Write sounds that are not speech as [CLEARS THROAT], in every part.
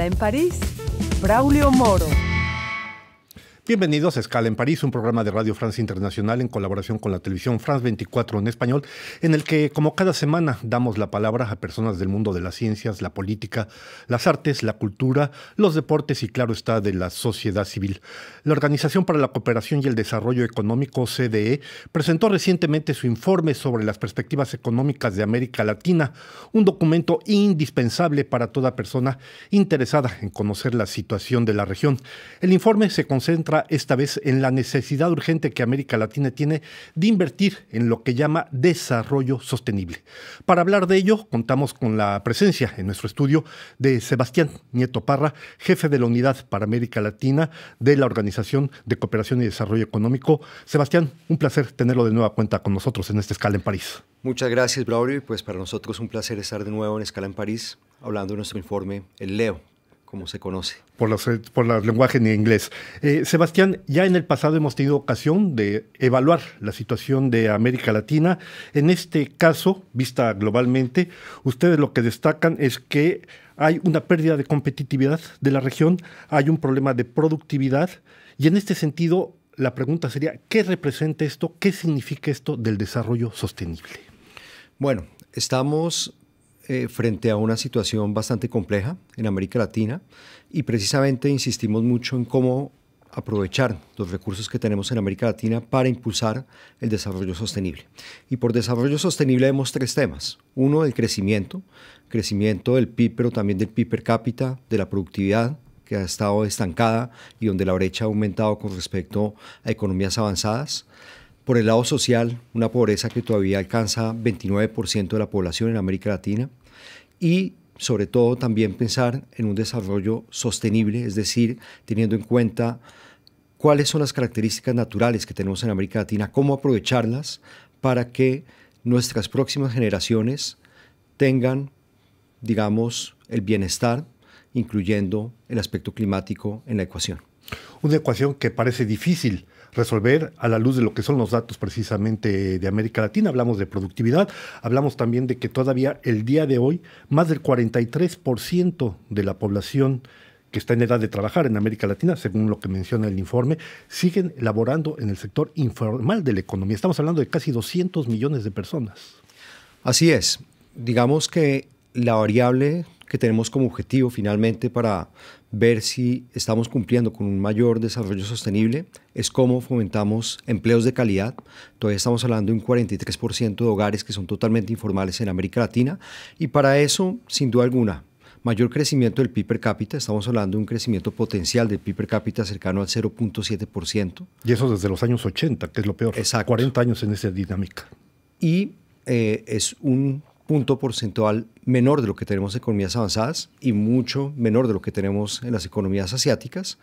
en París. Braulio Moro. Bienvenidos a Escala en París, un programa de Radio France Internacional en colaboración con la televisión France 24 en español, en el que, como cada semana, damos la palabra a personas del mundo de las ciencias, la política, las artes, la cultura, los deportes y, claro está, de la sociedad civil. La Organización para la Cooperación y el Desarrollo Económico, CDE, presentó recientemente su informe sobre las perspectivas económicas de América Latina, un documento indispensable para toda persona interesada en conocer la situación de la región. El informe se concentra esta vez en la necesidad urgente que América Latina tiene de invertir en lo que llama desarrollo sostenible. Para hablar de ello, contamos con la presencia en nuestro estudio de Sebastián Nieto Parra, jefe de la Unidad para América Latina de la Organización de Cooperación y Desarrollo Económico. Sebastián, un placer tenerlo de nueva cuenta con nosotros en esta escala en París. Muchas gracias, Braulio. Pues para nosotros un placer estar de nuevo en Escala en París hablando de nuestro informe, el Leo, como se conoce. Por los, eh, por lenguajes en inglés. Eh, Sebastián, ya en el pasado hemos tenido ocasión de evaluar la situación de América Latina. En este caso, vista globalmente, ustedes lo que destacan es que hay una pérdida de competitividad de la región, hay un problema de productividad y en este sentido la pregunta sería, ¿qué representa esto? ¿Qué significa esto del desarrollo sostenible? Bueno, estamos eh, frente a una situación bastante compleja en América Latina y precisamente insistimos mucho en cómo aprovechar los recursos que tenemos en América Latina para impulsar el desarrollo sostenible. Y por desarrollo sostenible vemos tres temas. Uno, el crecimiento, crecimiento del PIB, pero también del PIB per cápita, de la productividad, que ha estado estancada y donde la brecha ha aumentado con respecto a economías avanzadas. Por el lado social, una pobreza que todavía alcanza 29% de la población en América Latina y sobre todo también pensar en un desarrollo sostenible, es decir, teniendo en cuenta cuáles son las características naturales que tenemos en América Latina, cómo aprovecharlas para que nuestras próximas generaciones tengan, digamos, el bienestar, incluyendo el aspecto climático en la ecuación una ecuación que parece difícil resolver a la luz de lo que son los datos precisamente de América Latina. Hablamos de productividad, hablamos también de que todavía el día de hoy más del 43% de la población que está en edad de trabajar en América Latina, según lo que menciona el informe, siguen laborando en el sector informal de la economía. Estamos hablando de casi 200 millones de personas. Así es. Digamos que la variable que tenemos como objetivo finalmente para ver si estamos cumpliendo con un mayor desarrollo sostenible es cómo fomentamos empleos de calidad. Todavía estamos hablando de un 43% de hogares que son totalmente informales en América Latina y para eso, sin duda alguna, mayor crecimiento del PIB per cápita, estamos hablando de un crecimiento potencial del PIB per cápita cercano al 0.7%. Y eso desde los años 80, que es lo peor. Exacto. 40 años en esa dinámica. Y eh, es un punto porcentual menor de lo que tenemos en economías avanzadas y mucho menor de lo que tenemos en las economías asiáticas.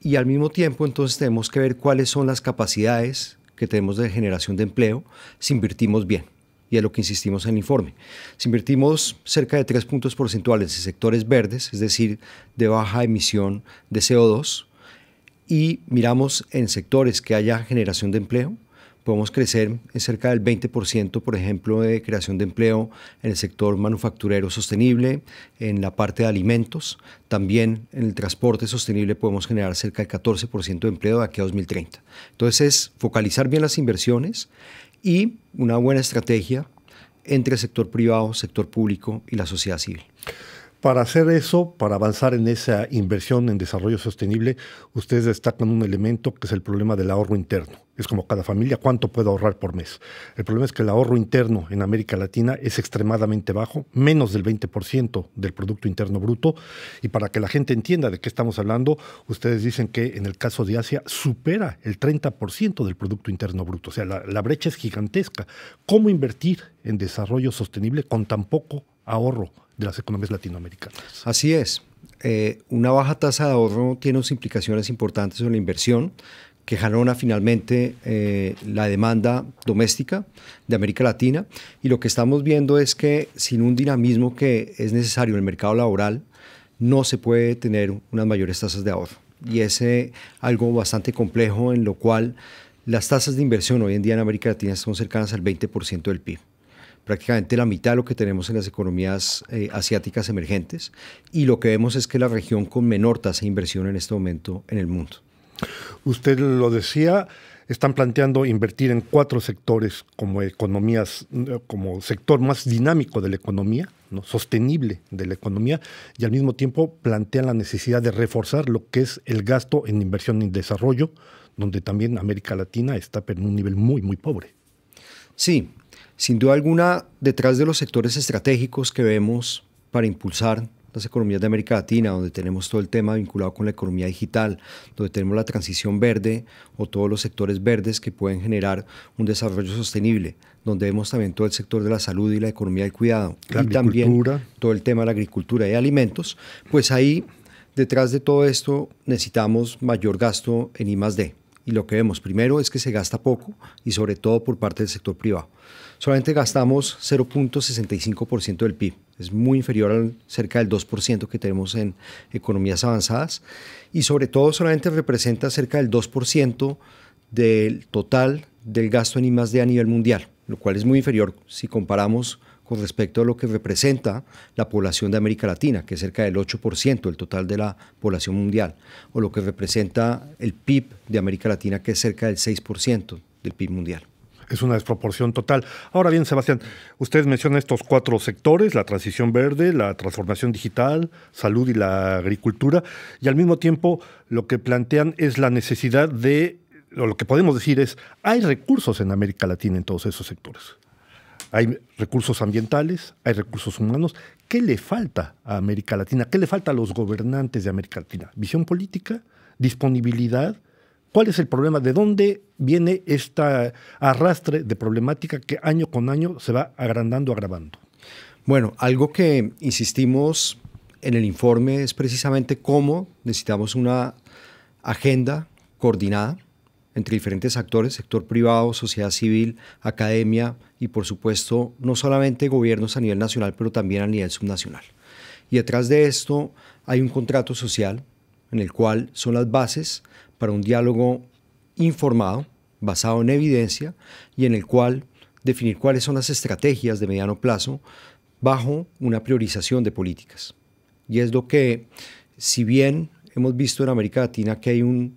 Y al mismo tiempo, entonces, tenemos que ver cuáles son las capacidades que tenemos de generación de empleo si invertimos bien. Y es lo que insistimos en el informe. Si invertimos cerca de tres puntos porcentuales en sectores verdes, es decir, de baja emisión de CO2, y miramos en sectores que haya generación de empleo, podemos crecer en cerca del 20%, por ejemplo, de creación de empleo en el sector manufacturero sostenible, en la parte de alimentos, también en el transporte sostenible podemos generar cerca del 14% de empleo de aquí a 2030. Entonces, es focalizar bien las inversiones y una buena estrategia entre el sector privado, sector público y la sociedad civil. Para hacer eso, para avanzar en esa inversión en desarrollo sostenible, ustedes destacan un elemento que es el problema del ahorro interno. Es como cada familia, ¿cuánto puede ahorrar por mes? El problema es que el ahorro interno en América Latina es extremadamente bajo, menos del 20% del Producto Interno Bruto. Y para que la gente entienda de qué estamos hablando, ustedes dicen que en el caso de Asia supera el 30% del Producto Interno Bruto. O sea, la, la brecha es gigantesca. ¿Cómo invertir en desarrollo sostenible con tan poco ahorro de las economías latinoamericanas. Así es. Eh, una baja tasa de ahorro tiene unas implicaciones importantes en la inversión que jalona finalmente eh, la demanda doméstica de América Latina y lo que estamos viendo es que sin un dinamismo que es necesario en el mercado laboral no se puede tener unas mayores tasas de ahorro y es algo bastante complejo en lo cual las tasas de inversión hoy en día en América Latina son cercanas al 20% del PIB prácticamente la mitad de lo que tenemos en las economías eh, asiáticas emergentes y lo que vemos es que la región con menor tasa de inversión en este momento en el mundo. Usted lo decía, están planteando invertir en cuatro sectores como economías, como sector más dinámico de la economía, ¿no? sostenible de la economía, y al mismo tiempo plantean la necesidad de reforzar lo que es el gasto en inversión y desarrollo, donde también América Latina está en un nivel muy, muy pobre. Sí, sin duda alguna, detrás de los sectores estratégicos que vemos para impulsar las economías de América Latina, donde tenemos todo el tema vinculado con la economía digital, donde tenemos la transición verde o todos los sectores verdes que pueden generar un desarrollo sostenible, donde vemos también todo el sector de la salud y la economía del cuidado, y también todo el tema de la agricultura y alimentos, pues ahí detrás de todo esto necesitamos mayor gasto en I+.D y lo que vemos primero es que se gasta poco y sobre todo por parte del sector privado. Solamente gastamos 0.65% del PIB, es muy inferior al cerca del 2% que tenemos en economías avanzadas y sobre todo solamente representa cerca del 2% del total del gasto en I+D a nivel mundial, lo cual es muy inferior si comparamos con respecto a lo que representa la población de América Latina, que es cerca del 8% del total de la población mundial, o lo que representa el PIB de América Latina, que es cerca del 6% del PIB mundial. Es una desproporción total. Ahora bien, Sebastián, usted menciona estos cuatro sectores, la transición verde, la transformación digital, salud y la agricultura, y al mismo tiempo lo que plantean es la necesidad de, o lo que podemos decir es, hay recursos en América Latina en todos esos sectores. Hay recursos ambientales, hay recursos humanos. ¿Qué le falta a América Latina? ¿Qué le falta a los gobernantes de América Latina? ¿Visión política? ¿Disponibilidad? ¿Cuál es el problema? ¿De dónde viene este arrastre de problemática que año con año se va agrandando, agravando? Bueno, algo que insistimos en el informe es precisamente cómo necesitamos una agenda coordinada entre diferentes actores, sector privado, sociedad civil, academia y por supuesto no solamente gobiernos a nivel nacional, pero también a nivel subnacional. Y detrás de esto hay un contrato social en el cual son las bases para un diálogo informado, basado en evidencia y en el cual definir cuáles son las estrategias de mediano plazo bajo una priorización de políticas. Y es lo que, si bien hemos visto en América Latina que hay un,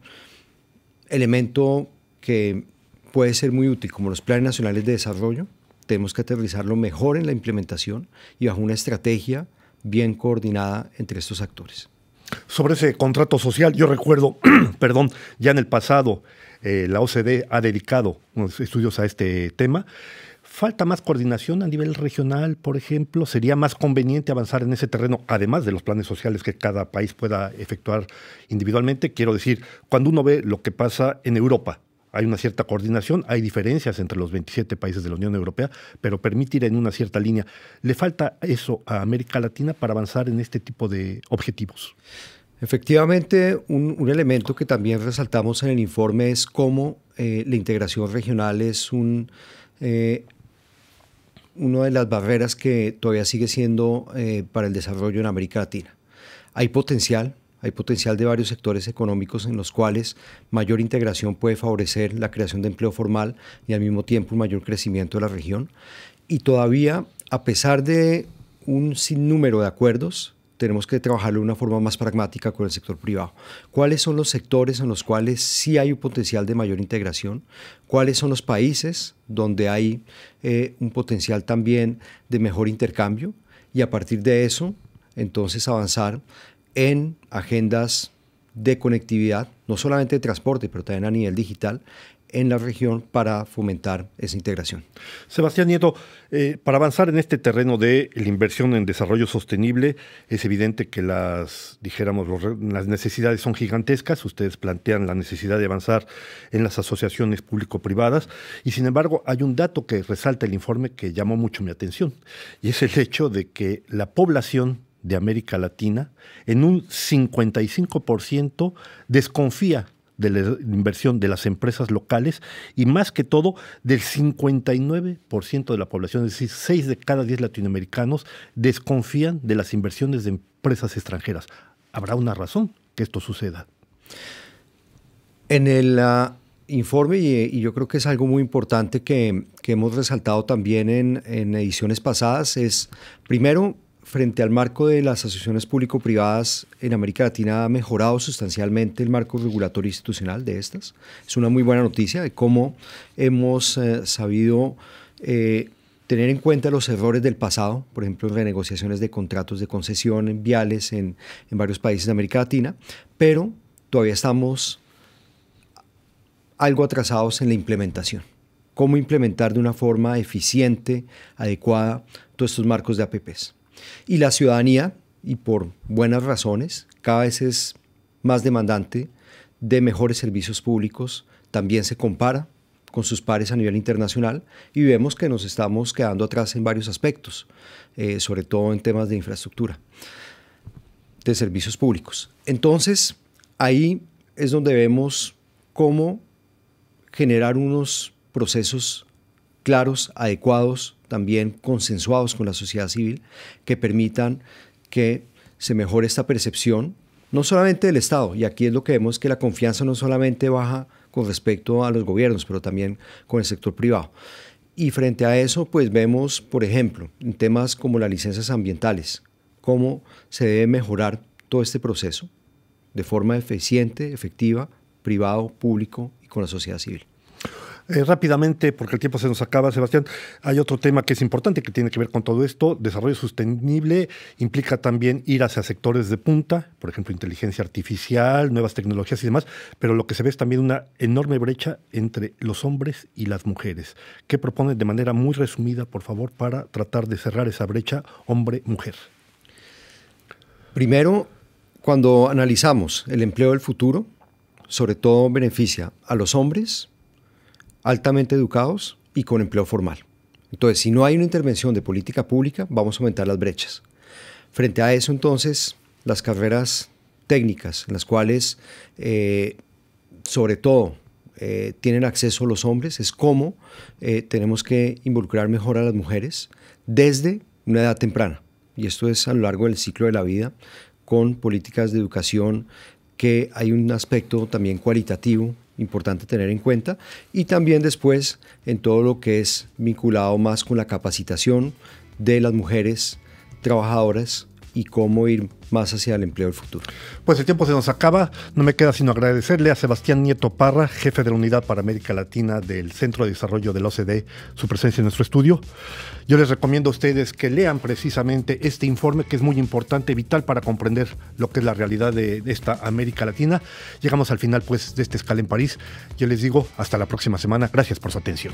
elemento que puede ser muy útil, como los planes nacionales de desarrollo, tenemos que aterrizarlo mejor en la implementación y bajo una estrategia bien coordinada entre estos actores. Sobre ese contrato social, yo recuerdo, [CLEARS THROAT] perdón, ya en el pasado eh, la OCDE ha dedicado unos estudios a este tema Falta más coordinación a nivel regional, por ejemplo. Sería más conveniente avanzar en ese terreno, además de los planes sociales que cada país pueda efectuar individualmente. Quiero decir, cuando uno ve lo que pasa en Europa, hay una cierta coordinación, hay diferencias entre los 27 países de la Unión Europea, pero ir en una cierta línea. ¿Le falta eso a América Latina para avanzar en este tipo de objetivos? Efectivamente, un, elemento que también resaltamos en el informe es cómo eh, la integración regional es un eh, una de las barreras que todavía sigue siendo eh, para el desarrollo en América Latina. Hay potencial, hay potencial de varios sectores económicos en los cuales mayor integración puede favorecer la creación de empleo formal y al mismo tiempo un mayor crecimiento de la región. Y todavía, a pesar de un sinnúmero de acuerdos, tenemos que trabajarlo de una forma más pragmática con el sector privado. ¿Cuáles son los sectores en los cuales sí hay un potencial de mayor integración? ¿Cuáles son los países donde hay eh, un potencial también de mejor intercambio? Y a partir de eso, entonces avanzar en agendas de conectividad, no solamente de transporte, pero también a nivel digital, en la región para fomentar esa integración. Sebastián Nieto, eh, para avanzar en este terreno de la inversión en desarrollo sostenible, es evidente que las, dijéramos, las necesidades son gigantescas. Ustedes plantean la necesidad de avanzar en las asociaciones público-privadas y, sin embargo, hay un dato que resalta el informe que llamó mucho mi atención y es el hecho de que la población de América Latina en un 55% desconfía de la inversión de las empresas locales y más que todo del 59% de la población, es decir, 6 de cada 10 latinoamericanos desconfían de las inversiones de empresas extranjeras. Habrá una razón que esto suceda. En el ah, informe, y, yo creo que es algo muy importante que, hemos resaltado también en ediciones pasadas, es primero frente al marco de las asociaciones público-privadas en América Latina ha mejorado sustancialmente el marco regulatorio institucional de estas. Es una muy buena noticia de cómo hemos eh, sabido eh, tener en cuenta los errores del pasado, por ejemplo, en renegociaciones de contratos de concesión en viales en, en varios países de América Latina, pero todavía estamos algo atrasados en la implementación cómo implementar de una forma eficiente, adecuada, todos estos marcos de APPs. Y la ciudadanía, y por buenas razones, cada vez es más demandante de mejores servicios públicos, también se compara con sus pares a nivel internacional y vemos que nos estamos quedando atrás en varios aspectos, eh, sobre todo en temas de infraestructura, de servicios públicos. Entonces, ahí es donde vemos cómo generar unos procesos claros, adecuados, también consensuados con la sociedad civil, que permitan que se mejore esta percepción, no solamente del Estado, y aquí es lo que vemos que la confianza no solamente baja con respecto a los gobiernos, pero también con el sector privado. Y frente a eso, pues vemos, por ejemplo, en temas como las licencias ambientales, cómo se debe mejorar todo este proceso de forma eficiente, efectiva, privado, público y con la sociedad civil. Eh, rápidamente, porque el tiempo se nos acaba, Sebastián, hay otro tema que es importante que tiene que ver con todo esto. Desarrollo sostenible implica también ir hacia sectores de punta, por ejemplo, inteligencia artificial, nuevas tecnologías y demás, pero lo que se ve es también una enorme brecha entre los hombres y las mujeres. ¿Qué propones de manera muy resumida, por favor, para tratar de cerrar esa brecha hombre-mujer? Primero, cuando analizamos el empleo del futuro, sobre todo beneficia a los hombres altamente educados y con empleo formal. Entonces, si no hay una intervención de política pública, vamos a aumentar las brechas. Frente a eso, entonces, las carreras técnicas, en las cuales, eh, sobre todo, eh, tienen acceso los hombres, es cómo eh, tenemos que involucrar mejor a las mujeres desde una edad temprana. Y esto es a lo largo del ciclo de la vida, con políticas de educación que hay un aspecto también cualitativo importante tener en cuenta. Y también después en todo lo que es vinculado más con la capacitación de las mujeres trabajadoras y cómo ir más hacia el empleo del futuro. Pues el tiempo se nos acaba. No me queda sino agradecerle a Sebastián Nieto Parra, jefe de la Unidad para América Latina del Centro de Desarrollo del OCDE, su presencia en nuestro estudio. Yo les recomiendo a ustedes que lean precisamente este informe que es muy importante, vital para comprender lo que es la realidad de esta América Latina. Llegamos al final pues de este escala en París. Yo les digo hasta la próxima semana. Gracias por su atención.